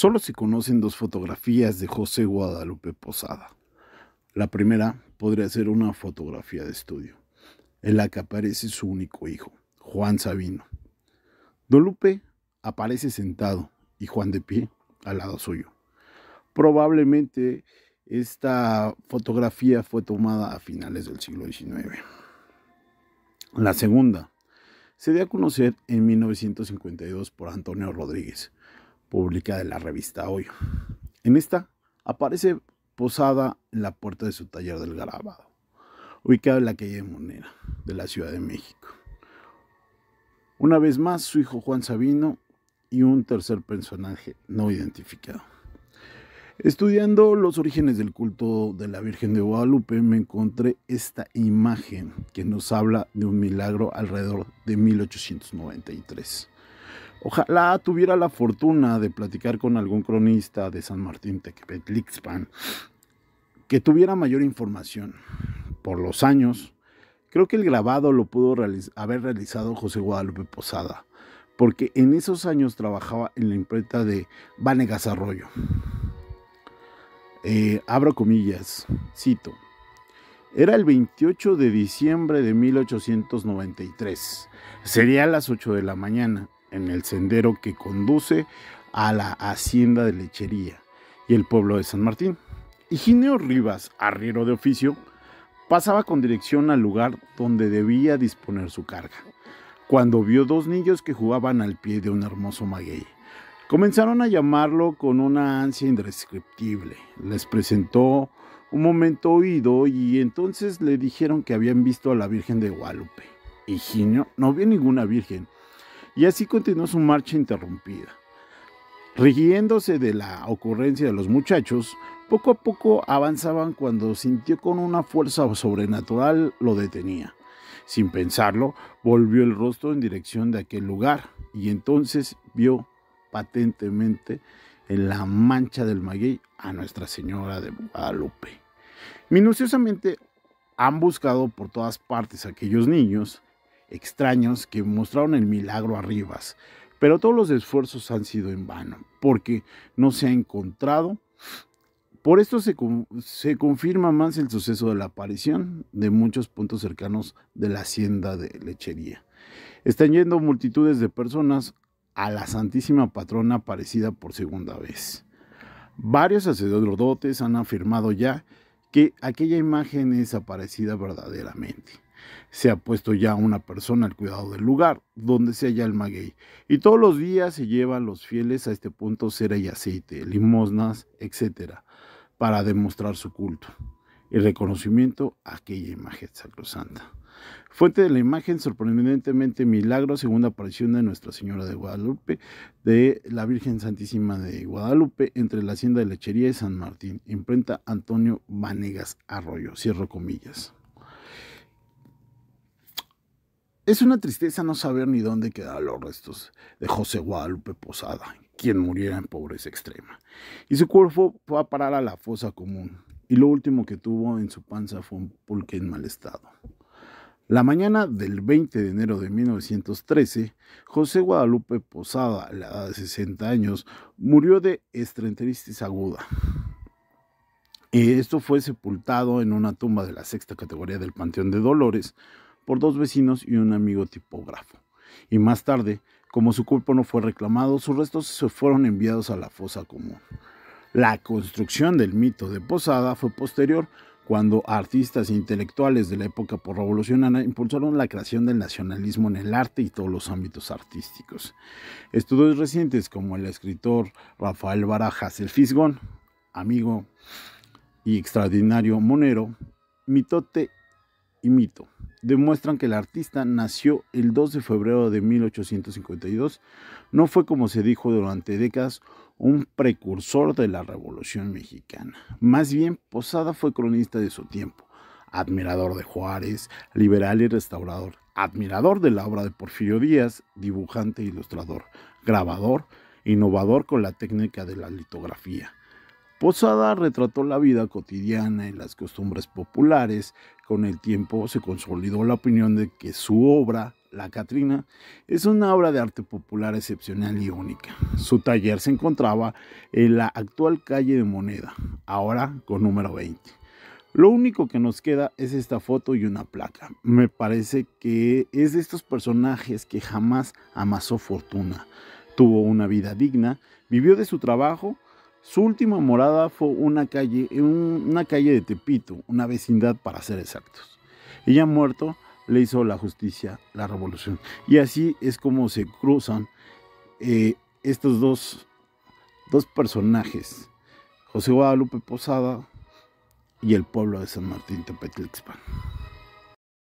Solo se conocen dos fotografías de José Guadalupe Posada. La primera podría ser una fotografía de estudio, en la que aparece su único hijo, Juan Sabino. Don aparece sentado y Juan de pie al lado suyo. Probablemente esta fotografía fue tomada a finales del siglo XIX. La segunda se dio a conocer en 1952 por Antonio Rodríguez, publicada en la revista Hoy. En esta aparece posada en la puerta de su taller del grabado, ubicado en la calle de Monera, de la Ciudad de México. Una vez más, su hijo Juan Sabino y un tercer personaje no identificado. Estudiando los orígenes del culto de la Virgen de Guadalupe, me encontré esta imagen que nos habla de un milagro alrededor de 1893. Ojalá tuviera la fortuna de platicar con algún cronista de San Martín Tequepetlixpan que tuviera mayor información. Por los años, creo que el grabado lo pudo haber realizado José Guadalupe Posada, porque en esos años trabajaba en la imprenta de Vanegas Arroyo. Eh, abro comillas, cito. Era el 28 de diciembre de 1893. Sería las 8 de la mañana en el sendero que conduce a la hacienda de lechería y el pueblo de San Martín. Higinio Rivas, arriero de oficio, pasaba con dirección al lugar donde debía disponer su carga, cuando vio dos niños que jugaban al pie de un hermoso maguey. Comenzaron a llamarlo con una ansia indescriptible. Les presentó un momento oído y entonces le dijeron que habían visto a la Virgen de Guadalupe. Higinio no vio ninguna Virgen, y así continuó su marcha interrumpida. riéndose de la ocurrencia de los muchachos, poco a poco avanzaban cuando sintió con una fuerza sobrenatural lo detenía. Sin pensarlo, volvió el rostro en dirección de aquel lugar y entonces vio patentemente en la mancha del maguey a Nuestra Señora de Guadalupe. Minuciosamente han buscado por todas partes aquellos niños extraños que mostraron el milagro arribas, pero todos los esfuerzos han sido en vano, porque no se ha encontrado. Por esto se, se confirma más el suceso de la aparición de muchos puntos cercanos de la hacienda de lechería. Están yendo multitudes de personas a la Santísima Patrona aparecida por segunda vez. Varios sacerdotes han afirmado ya que aquella imagen es aparecida verdaderamente. Se ha puesto ya una persona al cuidado del lugar donde se halla el maguey, y todos los días se llevan los fieles a este punto cera y aceite, limosnas, etcétera, para demostrar su culto y reconocimiento a aquella imagen sacrosanta. Fuente de la imagen, sorprendentemente milagro, segunda aparición de Nuestra Señora de Guadalupe, de la Virgen Santísima de Guadalupe, entre la Hacienda de Lechería y San Martín, imprenta Antonio Vanegas Arroyo, cierro comillas. Es una tristeza no saber ni dónde quedaron los restos de José Guadalupe Posada, quien muriera en pobreza extrema. Y su cuerpo fue a parar a la fosa común, y lo último que tuvo en su panza fue un pulque en mal estado. La mañana del 20 de enero de 1913, José Guadalupe Posada, a la edad de 60 años, murió de estrenteritis aguda. Y eh, esto fue sepultado en una tumba de la sexta categoría del Panteón de Dolores, por dos vecinos y un amigo tipógrafo. Y más tarde, como su cuerpo no fue reclamado, sus restos se fueron enviados a la fosa común. La construcción del mito de Posada fue posterior, cuando artistas e intelectuales de la época revolucionaria impulsaron la creación del nacionalismo en el arte y todos los ámbitos artísticos. Estudios recientes como el escritor Rafael Barajas el Fisgón, amigo y extraordinario Monero, Mitote y mito demuestran que el artista nació el 2 de febrero de 1852. No fue, como se dijo durante décadas, un precursor de la Revolución Mexicana. Más bien, Posada fue cronista de su tiempo, admirador de Juárez, liberal y restaurador, admirador de la obra de Porfirio Díaz, dibujante e ilustrador, grabador, innovador con la técnica de la litografía Posada retrató la vida cotidiana y las costumbres populares. Con el tiempo se consolidó la opinión de que su obra, La Catrina, es una obra de arte popular excepcional y única. Su taller se encontraba en la actual calle de Moneda, ahora con número 20. Lo único que nos queda es esta foto y una placa. Me parece que es de estos personajes que jamás amasó fortuna. Tuvo una vida digna, vivió de su trabajo, su última morada fue una calle, una calle de Tepito, una vecindad para ser exactos. Ella muerto le hizo la justicia, la revolución. Y así es como se cruzan eh, estos dos, dos personajes, José Guadalupe Posada y el pueblo de San Martín Tepetlixpan.